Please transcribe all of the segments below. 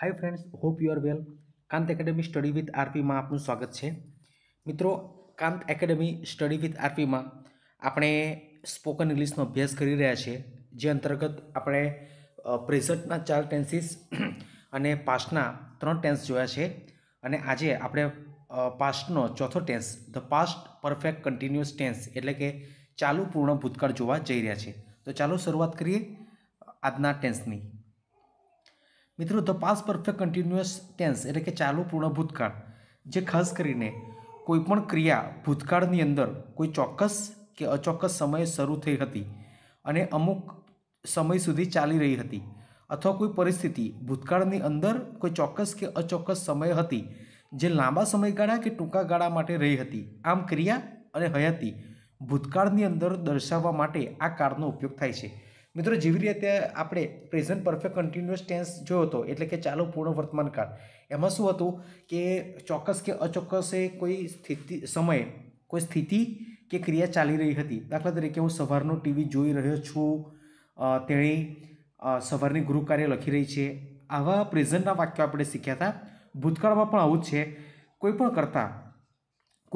hi friends hope you are well Kant academy study with આરપીમાં આપનું સ્વાગત છે મિત્રો કાંત એકેડેમી સ્ટડી વિથ આરપીમાં આપણે સ્પોકન ઇંગ્લિશનો અભ્યાસ કરી રહ્યા છીએ જે અંતર્ગત આપણે પ્રેઝન્ટના ચાર ટેન્સીસ અને પાસ્ટના ત્રણ ટેન્સ જોયા છે અને આજે આપણે પાસ્ટનો ચોથો tense the past perfect continuous tense એટલે કે ચાલુ પૂર્ણ ભૂતકાળ જોવા જઈ રહ્યા છે તો ચાલો શરૂઆત કરીએ આજના ટેન્સની મિત્રો the past perfect continuous tense એટલે કે ચાલુ પૂર્ણ ભૂતકાળ જે ખાસ કરીને કોઈપણ ક્રિયા ભૂતકાળની અંદર કોઈ ચોક્કસ કે અચોક્કસ સમયે શરૂ થઈ હતી અને અમુક સમય સુધી ચાલી રહી હતી અથવા કોઈ પરિસ્થિતિ ભૂતકાળની અંદર કોઈ ચોક્કસ કે અચોક્કસ સમય હતી જે લાંબા સમયગાળા કે ટૂંકા ગાળા માટે રહી હતી આમ ક્રિયા અને હયાતી ભૂતકાળની અંદર દર્શાવવા માટે આ કાળનો ઉપયોગ થાય છે મિત્રો જેવી રીતે આપણે પ્રેઝન્ટ પરફેક્ટ કન્ટિન્યુઅસ ટેન્સ જોયો હતો એટલે કે ચાલો પૂર્ણ વર્તમાન કાળ એમાં શું હતું કે ચોક્કસ કે અચોક્કસે કોઈ સ્થિતિ સમયે કોઈ સ્થિતિ કે ક્રિયા ચાલી રહી હતી દાખલા તરીકે હું સવારનું ટીવી જોઈ રહ્યો છું તેણે સવારની ગૃહકાર્ય લખી રહી છે આવા પ્રેઝન્ટના વાક્યો આપણે શીખ્યા હતા ભૂતકાળમાં પણ આવું જ છે કોઈ પણ કરતાં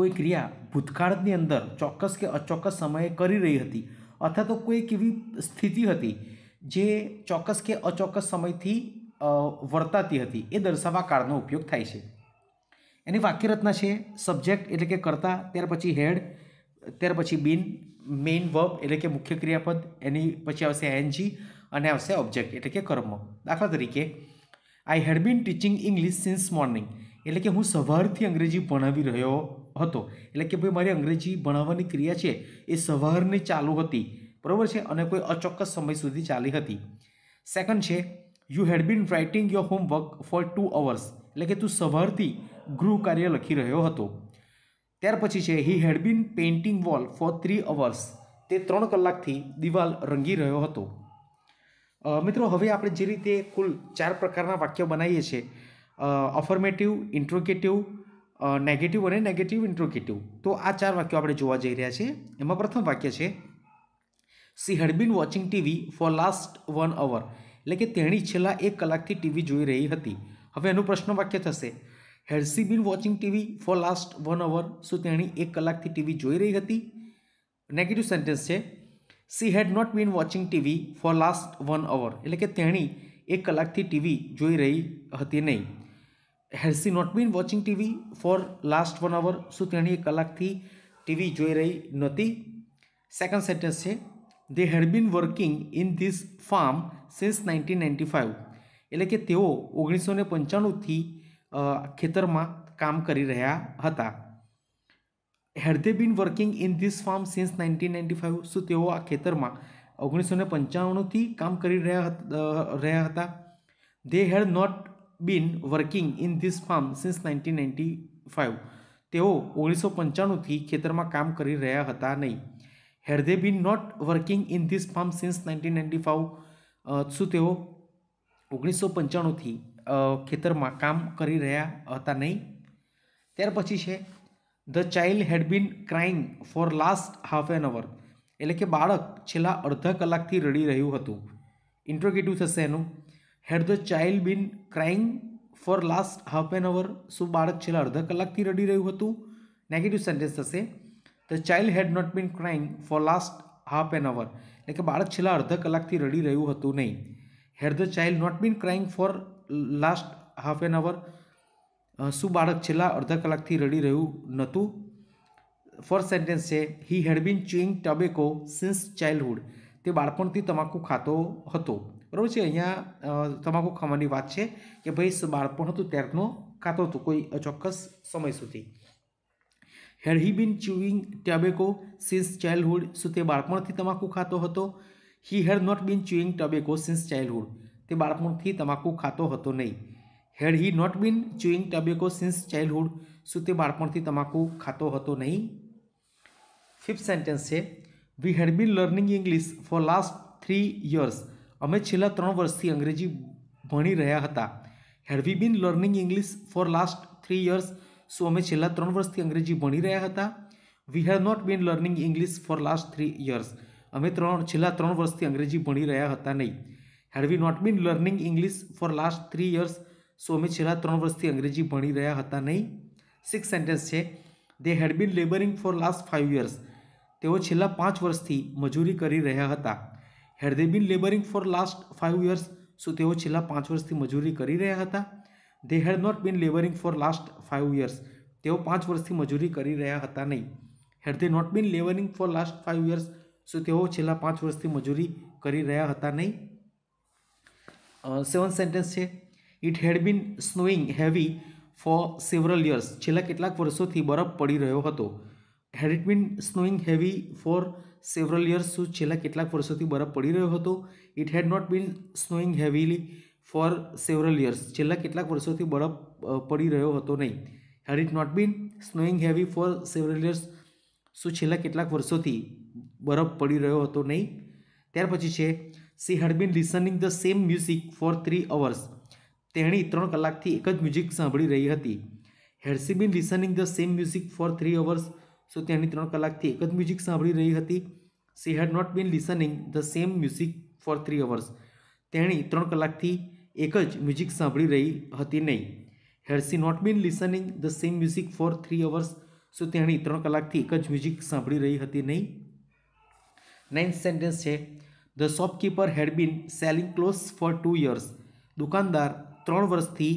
કોઈ ક્રિયા ભૂતકાળની અંદર ચોક્કસ કે અચોક્કસ સમયે કરી રહી હતી અથવા તો કોઈક એવી સ્થિતિ હતી જે ચોક્કસ કે અચોક્કસ સમયથી વર્તાતી હતી એ દર્શાવવા કાળનો ઉપયોગ થાય છે એની વાક્યરચના છે સબ્જેક્ટ એટલે કે કર્તા ત્યાર પછી હેડ ત્યાર પછી બિન મેઇન વર્બ એટલે કે મુખ્ય ક્રિયાપદ એની પછી આવશે એનજી અને આવશે ઓબ્જેક્ટ એટલે કે કર્મ દાખલા તરીકે I had been teaching English since morning એટલે કે હું સવારથી અંગ્રેજી ભણાવી રહ્યો હતો એટલે કે ભાઈ મારી અંગ્રેજી ભણાવવાની ક્રિયા છે એ સવારની ચાલુ હતી બરાબર છે અને કોઈ અચોક્કસ સમય સુધી ચાલી હતી સેકન્ડ છે you had been writing your homework for two hours એટલે કે તું સવારથી ગૃહ કાર્ય લખી રહ્યો હતો ત્યાર પછી છે he had been painting wall for three hours તે ત્રણ કલાકથી દિવાલ રંગી રહ્યો હતો મિત્રો હવે આપણે જે રીતે કુલ ચાર પ્રકારના વાક્ય બનાવીએ છીએ અફર્મેટિવ ઇન્ટ્રોગેટિવ નેગેટિવ અને નેગેટિવ ઇન્ટ્રોગેટિવ તો આ ચાર વાક્યો આપણે જોવા જઈ રહ્યા છીએ એમાં પ્રથમ વાક્ય છે she had been watching TV for last one hour એટલે કે તેણી છેલ્લા એક કલાકથી ટીવી જોઈ રહી હતી હવે એનું પ્રશ્ન વાક્ય થશે had she been watching TV for last one hour શું તેણી એક કલાકથી ટીવી જોઈ રહી હતી નેગેટિવ સેન્ટેન્સ છે she had not been watching TV for last one hour એટલે કે તેણી એક કલાકથી ટીવી જોઈ રહી હતી નહીં has not been watching TV for last one hour શું તેણી કલાકથી ટીવી જોઈ રહી નહોતી સેકન્ડ સેન્ટેન્સ છે they had been working in this farm since nineteen ninety five એટલે કે તેઓ ઓગણીસો ને પંચાણુંથી ખેતરમાં કામ કરી રહ્યા હતા had they been working in this farm since nineteen ninety five શું તેઓ આ ખેતરમાં ઓગણીસો ને પંચાણુંથી કામ કરી રહ્યા રહ્યા હતા they had not been working in this farm since nineteen ninety five તેઓ ઓગણીસો પંચાણુંથી ખેતરમાં કામ કરી રહ્યા હતા નહીં had they been not working in this farm since nineteen ninety five શું તેઓ ઓગણીસો પંચાણુંથી ખેતરમાં કામ કરી રહ્યા હતા નહીં ત્યાર પછી છે the child had been crying for last half an hour એટલે કે બાળક છેલ્લા અડધા કલાકથી રડી રહ્યું હતું ઇન્ટ્રોગેટિવ થશે એનું had the child been crying for last half an hour શું બાળક છેલ્લા અડધા કલાકથી રડી રહ્યું હતું નેગેટિવ સેન્ટેન્સ થશે the child had not been crying for last half an hour એટલે કે બાળક છેલ્લા અડધા કલાકથી રડી રહ્યું હતું નહીં had the child not been crying for last half an hour શું બાળક છેલ્લા અડધા કલાકથી રડી રહ્યું નહોતું ફર્સ્ટ સેન્ટેન્સ છે he had been chewing tobacco since childhood તે બાળપણથી તમાકુ ખાતો હતો બરાબર છે અહીંયા તમાકુ ખાવાની વાત છે કે ભાઈ બાળપણ હતું ત્યારનો ખાતો હતું કોઈ ચોક્કસ સમય સુધી had he been chewing tobacco since childhood શું તે બાળપણથી તમાકુ ખાતો હતો he had not been chewing tobacco since childhood તે બાળપણથી તમાકુ ખાતો હતો નહીં had he not been chewing tobacco since childhood શું તે બાળપણથી તમાકુ ખાતો હતો નહીં ફિફ્થ સેન્ટેન્સ છે we had been learning English for last three years અમે છેલ્લા ત્રણ વર્ષથી અંગ્રેજી ભણી રહ્યા હતા had we been learning English for last three years સો અમે છેલ્લા ત્રણ વર્ષથી અંગ્રેજી ભણી રહ્યા હતા we have not been learning English for last three years અમે ત્રણ છેલ્લા ત્રણ વર્ષથી અંગ્રેજી ભણી રહ્યા હતા નહીં had we not been learning English for last three years સો અમે છેલ્લા ત્રણ વર્ષથી અંગ્રેજી ભણી રહ્યા હતા નહીં સિક્સ સેન્ટેન્સ છે they had been labouring for last five years તેઓ છેલ્લા પાંચ વર્ષથી મજૂરી કરી રહ્યા હતા had they been labouring for last five years શું તેઓ છેલ્લા પાંચ વર્ષથી મજૂરી કરી રહ્યા હતા they had not been labouring for last five years તેઓ પાંચ વર્ષથી મજૂરી કરી રહ્યા હતા નહીં had they not been labouring for last five years શું તેઓ છેલ્લા પાંચ વર્ષથી મજૂરી કરી રહ્યા હતા નહીં સેવન સેન્ટેન્સ છે it had been snowing heavy for several years છેલ્લા કેટલાક વર્ષોથી બરફ પડી રહ્યો હતો had it been snowing heavy for several years શું છેલ્લા કેટલાક વર્ષોથી બરફ પડી રહ્યો હતો it had not been snowing heavily for several years છેલ્લા કેટલાક વર્ષોથી બરફ પડી રહ્યો હતો નહીં had it not been snowing heavy for several years શું છેલ્લા કેટલાક વર્ષોથી બરફ પડી રહ્યો હતો નહીં ત્યાર પછી છે she had been listening the same music for three hours તેણી ત્રણ કલાકથી એક જ મ્યુઝિક સાંભળી રહી હતી had she been listening the same music for three hours સો તેની ત્રણ કલાકથી એક જ મ્યુઝિક સાંભળી રહી હતી she had not been listening the same music for three hours તેણી ત્રણ કલાકથી એક જ મ્યુઝિક સાંભળી રહી હતી નહીં had she not been listening the same music for three hours સો તેણી ત્રણ કલાકથી એક જ મ્યુઝિક સાંભળી રહી હતી નહીં નાઇન્થ સેન્ટેન્સ છે the shopkeeper had been selling clothes for two years દુકાનદાર ત્રણ વર્ષથી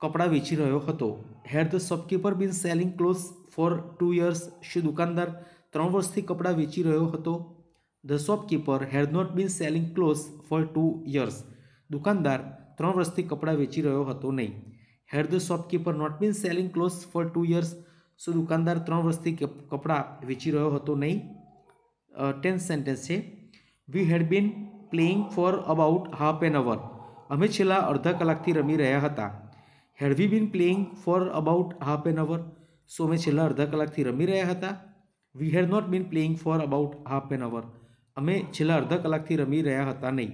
કપડાં વેચી રહ્યો હતો had the shopkeeper been selling clothes for two years શું દુકાનદાર ત્રણ વર્ષથી કપડાં વેચી રહ્યો હતો the shopkeeper had not been selling clothes for two years દુકાનદાર ત્રણ વર્ષથી કપડાં વેચી રહ્યો હતો નહીં had the shopkeeper not been selling clothes for two years શું દુકાનદાર ત્રણ વર્ષથી કપડાં વેચી રહ્યો હતો નહીં ટેન્થ સેન્ટેન્સ છે we had been playing for about half an hour અમે છેલ્લા અડધા કલાકથી રમી રહ્યા હતા had we been playing for about half an hour સો અમે છેલ્લા અડધા કલાકથી રમી રહ્યા હતા we had not been playing for about half an hour અમે છેલ્લા અડધા કલાકથી રમી રહ્યા હતા નહીં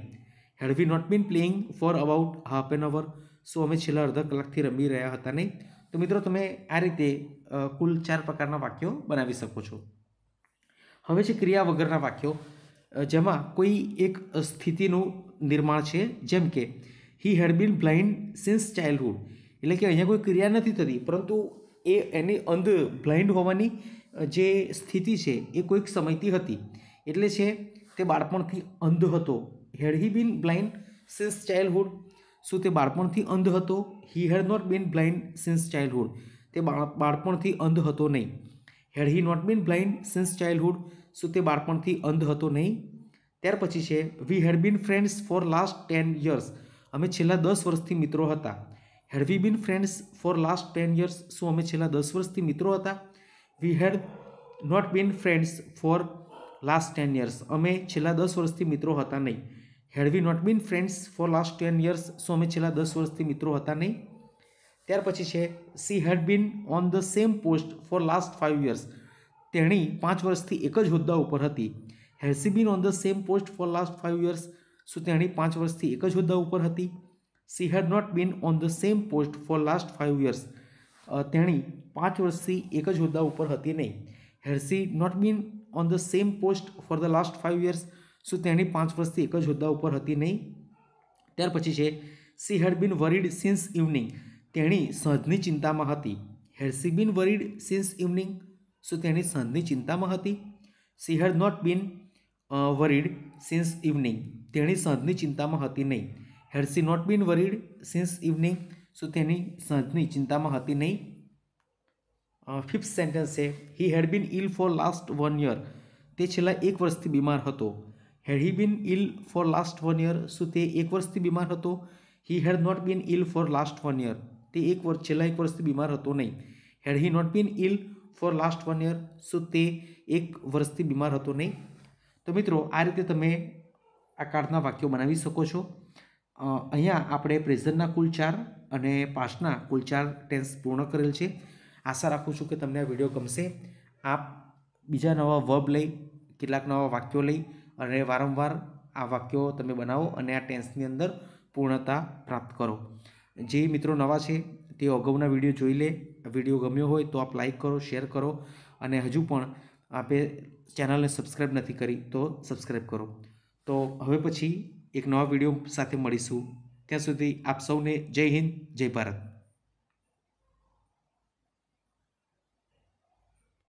had we not been playing for about half an hour સો અમે છેલ્લા અડધા કલાકથી રમી રહ્યા હતા નહીં તો મિત્રો તમે આ રીતે કુલ ચાર પ્રકારના વાક્યો બનાવી શકો છો હવે છે ક્રિયા વગરના વાક્યો જેમાં કોઈ એક સ્થિતિનું નિર્માણ છે જેમ કે he had been blind since childhood એટલે કે અહીંયા કોઈ ક્રિયા નથી થતી પરંતુ એ એની અંધ બ્લાઇન્ડ હોવાની જે સ્થિતિ છે એ કોઈક સમયથી હતી એટલે છે તે બાળપણથી અંધ હતો had he been blind since childhood શું તે બાળપણથી અંધ હતો he had not been blind since childhood તે બાળપણથી અંધ હતો નહીં had he not been blind since childhood શું તે બાળપણથી અંધ હતો નહીં ત્યાર પછી છે we had been friends for last ten years અમે છેલ્લા દસ વર્ષથી મિત્રો હતા had we been friends for last ten years શું અમે છેલ્લા દસ વર્ષથી મિત્રો હતા we had not been friends for last ten years અમે છેલ્લા દસ વર્ષથી મિત્રો હતા નહીં had we not been friends for last ten years શું અમે છેલ્લા દસ વર્ષથી મિત્રો હતા નહીં ત્યાર પછી છે she had been on the same post for last five years તેણી પાંચ વર્ષથી એક જ હોદ્દા ઉપર હતી had she been on the same post for last five years શું તેણી પાંચ વર્ષથી એક જ હોદ્દા ઉપર હતી she had not been on the same post for last five years તેણી પાંચ વર્ષથી એક જ હોદ્દા ઉપર હતી નહીં had she not been on the same post for the last five years શું તેણી પાંચ વર્ષથી એક જ હોદ્દા ઉપર હતી નહીં ત્યાર પછી છે she had been worried since evening તેણી સંજની ચિંતામાં હતી had she been worried since evening શું તેણી સંજની ચિંતામાં હતી she had not been worried since evening તેણી સંજની ચિંતામાં હતી નહીં had she not been worried since evening શું તેની સાંજની ચિંતામાં હતી નહીં ફિફ્થ સેન્ટેન્સ છે he had been ill for last one year તે છેલ્લા એક વર્ષથી બીમાર હતો had he bin ill for last one year શું તે એક વર્ષથી બીમાર હતો he had not been ill for last one year તે એક વર્ષ છેલ્લા એક વર્ષથી બીમાર હતો નહીં had he not been ill for last one year શું તે એક વર્ષથી બીમાર હતો નહીં તો મિત્રો આ રીતે તમે આ કાર્ડના વાક્યો બનાવી શકો છો અહીંયા આપણે પ્રેઝન્ટના કુલ ચાર અને પાસ્ટના કુલ ચાર ટેન્સ પૂર્ણ કરેલ છે આશા રાખું છું કે તમને આ વિડીયો ગમશે આપ બીજા નવા વર્બ લઈ કેટલાક નવા વાક્યો લઈ અને વારંવાર આ વાક્યો તમે બનાવો અને આ ટેન્સની અંદર પૂર્ણતા પ્રાપ્ત કરો જે મિત્રો નવા છે તે અગાઉના વિડીયો જોઈ લે વિડીયો ગમ્યો હોય તો આપ લાઇક કરો શેર કરો અને હજુ પણ આપે ચેનલને સબસ્ક્રાઈબ નથી કરી તો સબસ્ક્રાઈબ કરો તો હવે પછી એક નવા વિડીયો સાથે મળીશું ત્યાં સુધી આપ સૌને જય હિન્દ જય ભારત